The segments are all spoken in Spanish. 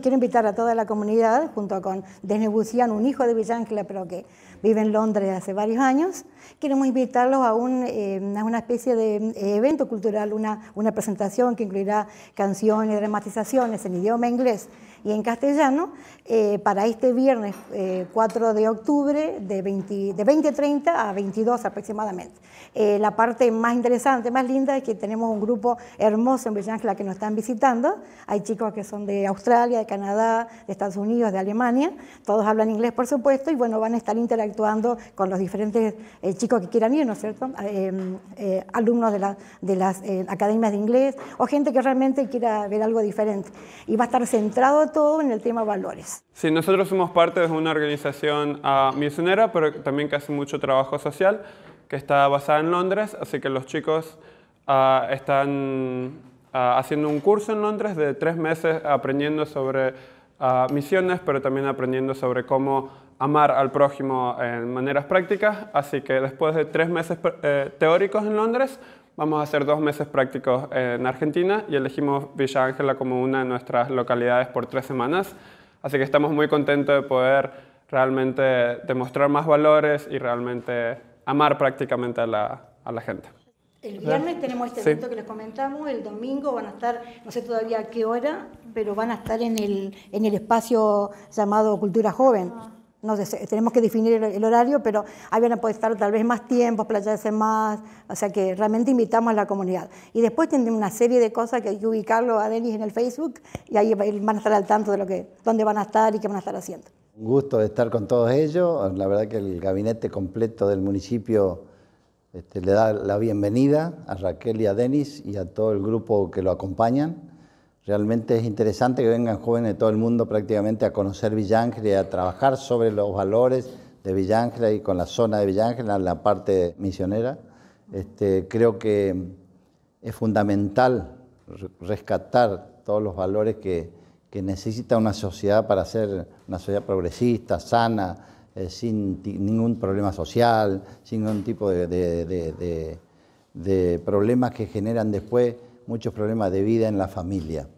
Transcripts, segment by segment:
quiero invitar a toda la comunidad, junto con Desnebucián, un hijo de Villángela, pero que vive en Londres hace varios años, queremos invitarlos a, un, eh, a una especie de eh, evento cultural, una, una presentación que incluirá canciones, dramatizaciones en idioma inglés y en castellano eh, para este viernes 4 de octubre de 20.30 de a 22 aproximadamente. la parte más interesante, más linda, es que tenemos un grupo hermoso en Villangela que nos están visitando. Hay chicos que son de Australia, de Canadá, de Estados Unidos, de Alemania. Todos hablan inglés, por supuesto, y bueno, van a estar interactuando con los diferentes eh, chicos que quieran ir, ¿no es cierto? Ah, eh, eh, alumnos de, de las academias de inglés o gente que realmente quiera ver algo diferente. Y va a estar centrado todo en el tema valores. Sí, nosotros somos parte de una organización ah, misionera, pero también que hace mucho trabajo social, que está basada en Londres, así que los chicos ah, están Ah, haciendo un curso en Londres de tres meses aprendiendo sobre ah, misiones, pero también aprendiendo sobre cómo amar al prójimo en maneras prácticas. Así que después de tres meses eh, teóricos en Londres, vamos a hacer dos meses prácticos en Argentina y elegimos Villa Ángela como una de nuestras localidades por tres semanas. Así que estamos muy contentos de poder realmente demostrar más valores y realmente amar prácticamente a la gente. El viernes tenemos este evento que les comentamos, el domingo van a estar, no sé todavía a qué hora, pero van a estar en el, en el espacio llamado Cultura Joven. Ah. tenemos que definir el, horario, pero ahí van a poder estar tal vez más tiempo, playarse más, o sea que realmente invitamos a la comunidad. Y después tienen una serie de cosas que hay que ubicarlo a Denis en el Facebook y ahí van a estar al tanto de lo que, dónde van a estar y qué van a estar haciendo. Un gusto estar con todos ellos, la verdad que el gabinete completo del municipio este, le da la bienvenida a Raquel y a Denis y a todo el grupo que lo acompañan. Realmente es interesante que vengan jóvenes de todo el mundo prácticamente a conocer Villángel y a trabajar sobre los valores de Villángel y con la zona de en la parte misionera. Este, creo que es fundamental rescatar todos los valores que necesita una sociedad para ser una sociedad progresista, sana, eh, sin ningún problema social, sin ningún tipo de, problemas que generan después muchos problemas de vida en la familia.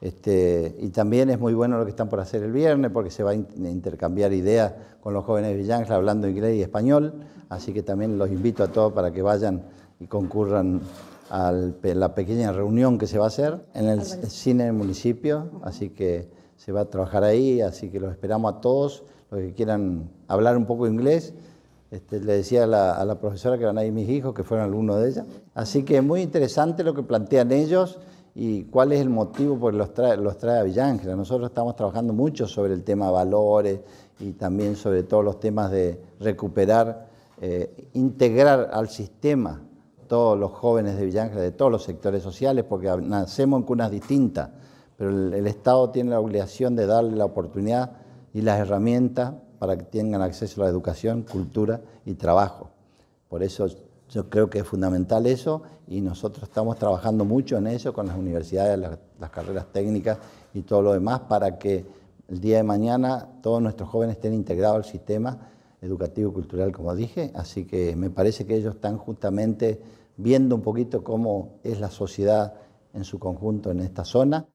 Este, y también es muy bueno lo que están por hacer el viernes porque se va a intercambiar ideas con los jóvenes villanos hablando inglés y español, así que también los invito a todos para que vayan y concurran a la pequeña reunión que se va a hacer en el cine del municipio, así que se va a trabajar ahí, así que los esperamos a todos, los que quieran hablar un poco inglés. Este, le decía a la, profesora que eran ahí mis hijos, que fueron alumnos de ella. Así que es muy interesante lo que plantean ellos y cuál es el motivo por el los trae, los trae a Villángela. Nosotros estamos trabajando mucho sobre el tema valores y también sobre todos los temas de recuperar, eh, integrar al sistema todos los jóvenes de Villángela, de todos los sectores sociales, porque nacemos en cunas distintas pero el, Estado tiene la obligación de darle la oportunidad y las herramientas para que tengan acceso a la educación, cultura y trabajo. Por eso yo creo que es fundamental eso y nosotros estamos trabajando mucho en eso con las universidades, las, las, carreras técnicas y todo lo demás para que el día de mañana todos nuestros jóvenes estén integrados al sistema educativo y cultural, como dije. Así que me parece que ellos están justamente viendo un poquito cómo es la sociedad en su conjunto en esta zona.